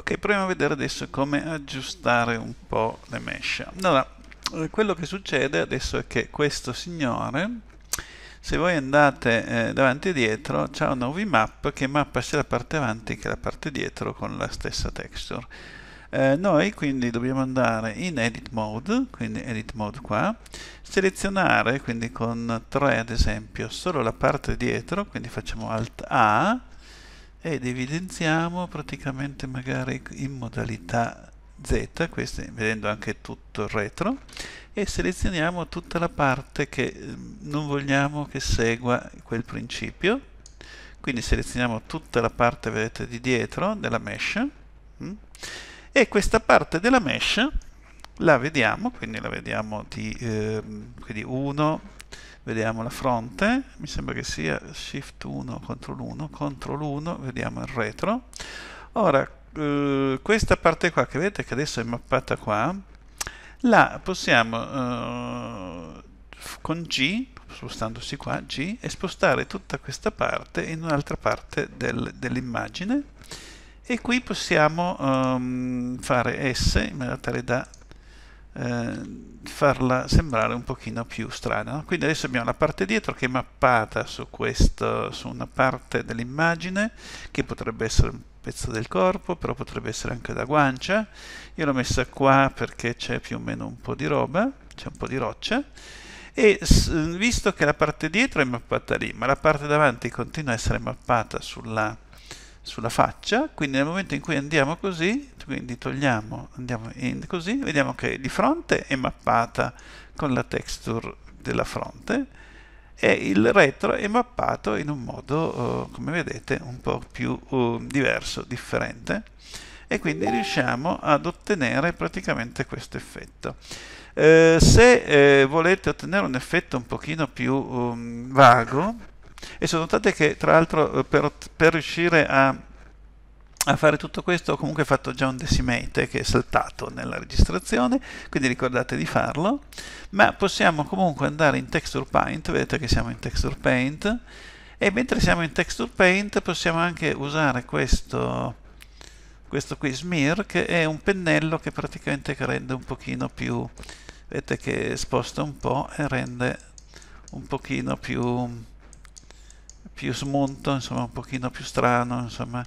Ok, proviamo a vedere adesso come aggiustare un po' le mesh. Allora, eh, quello che succede adesso è che questo signore, se voi andate eh, davanti e dietro, c'è una UV-map che mappa sia la parte avanti che la parte dietro con la stessa texture. Eh, noi quindi dobbiamo andare in edit mode, quindi edit mode qua, selezionare quindi con 3 ad esempio solo la parte dietro, quindi facciamo alt A, ed evidenziamo praticamente magari in modalità Z, queste, vedendo anche tutto il retro, e selezioniamo tutta la parte che ehm, non vogliamo che segua quel principio, quindi selezioniamo tutta la parte vedete di dietro della mesh, mm? e questa parte della mesh la vediamo, quindi la vediamo di eh, quindi 1, vediamo la fronte, mi sembra che sia shift 1 contro 1, contro 1, vediamo il retro. Ora, eh, questa parte qua che vedete che adesso è mappata qua, la possiamo eh, con G, spostandosi qua, G, e spostare tutta questa parte in un'altra parte del, dell'immagine e qui possiamo um, fare S in maniera tale da eh, farla sembrare un pochino più strana. No? Quindi adesso abbiamo la parte dietro che è mappata su, questo, su una parte dell'immagine che potrebbe essere un pezzo del corpo, però potrebbe essere anche la guancia. Io l'ho messa qua perché c'è più o meno un po' di roba, c'è un po' di roccia. E visto che la parte dietro è mappata lì, ma la parte davanti continua a essere mappata sulla sulla faccia, quindi nel momento in cui andiamo così, quindi togliamo, andiamo in così, vediamo che di fronte è mappata con la texture della fronte e il retro è mappato in un modo, eh, come vedete, un po' più eh, diverso, differente e quindi riusciamo ad ottenere praticamente questo effetto. Eh, se eh, volete ottenere un effetto un pochino più mm, vago, e notate che tra l'altro eh, per, per riuscire a, a, fare tutto questo ho comunque fatto già un decimate che è saltato nella registrazione, quindi ricordate di farlo, ma possiamo comunque andare in Texture Paint, vedete che siamo in Texture Paint, e mentre siamo in Texture Paint possiamo anche usare questo questo qui smear che è un pennello che praticamente rende un pochino più vedete che sposta un po' e rende un pochino più più smunto, insomma un pochino più strano, insomma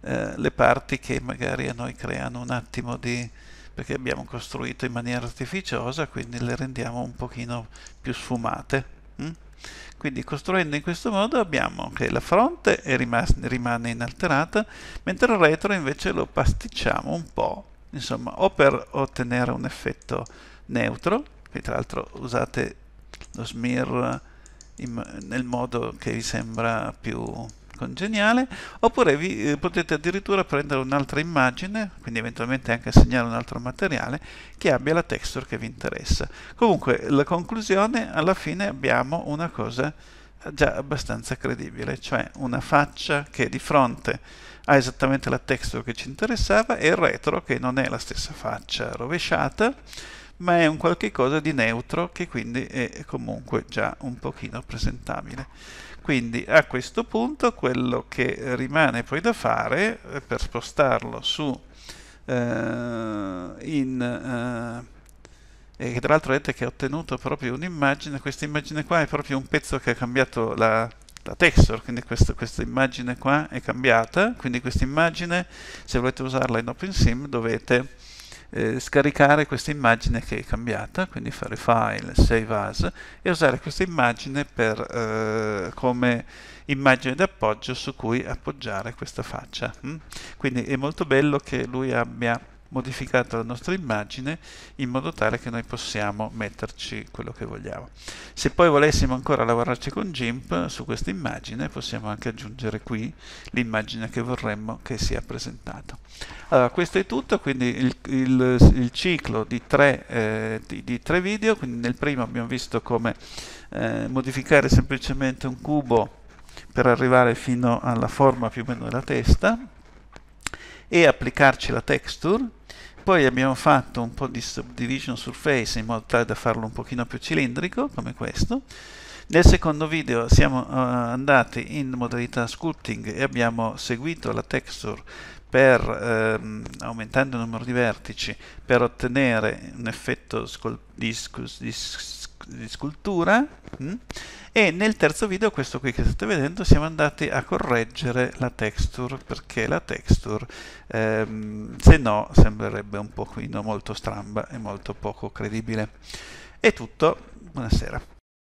eh, le parti che magari a noi creano un attimo di... perché abbiamo costruito in maniera artificiosa, quindi le rendiamo un pochino più sfumate. Hm? Quindi costruendo in questo modo abbiamo che la fronte rimane inalterata, mentre il retro invece lo pasticciamo un po', insomma, o per ottenere un effetto neutro, che tra l'altro usate lo smear in, nel modo che vi sembra più congeniale oppure vi, eh, potete addirittura prendere un'altra immagine quindi eventualmente anche assegnare un altro materiale che abbia la texture che vi interessa comunque la conclusione alla fine abbiamo una cosa eh, già abbastanza credibile cioè una faccia che di fronte ha esattamente la texture che ci interessava e il retro che non è la stessa faccia rovesciata ma è un qualche cosa di neutro che quindi è comunque già un pochino presentabile. Quindi a questo punto quello che rimane poi da fare eh, per spostarlo su eh, in... Eh, e tra l'altro vedete che ho ottenuto proprio un'immagine, questa immagine qua è proprio un pezzo che ha cambiato la, la texture, quindi questo, questa immagine qua è cambiata, quindi questa immagine se volete usarla in OpenSim dovete eh, scaricare questa immagine che è cambiata, quindi fare file, save as e usare questa immagine per, eh, come immagine d'appoggio su cui appoggiare questa faccia. Mm? Quindi è molto bello che lui abbia modificato la nostra immagine in modo tale che noi possiamo metterci quello che vogliamo. Se poi volessimo ancora lavorarci con GIMP su questa immagine possiamo anche aggiungere qui l'immagine che vorremmo che sia presentata. Allora questo è tutto, quindi il, il, il ciclo di tre, eh, di, di tre, video, quindi nel primo abbiamo visto come eh, modificare semplicemente un cubo per arrivare fino alla forma più o meno della testa e applicarci la texture poi abbiamo fatto un po' di subdivision surface in modo tale da farlo un pochino più cilindrico come questo nel secondo video siamo uh, andati in modalità sculpting e abbiamo seguito la texture per, ehm, aumentando il numero di vertici per ottenere un effetto di, scus, di, di scultura mh? Mm? e nel terzo video questo qui che state vedendo siamo andati a correggere la texture perché la texture ehm, se no sembrerebbe un pochino molto stramba e molto poco credibile è tutto buonasera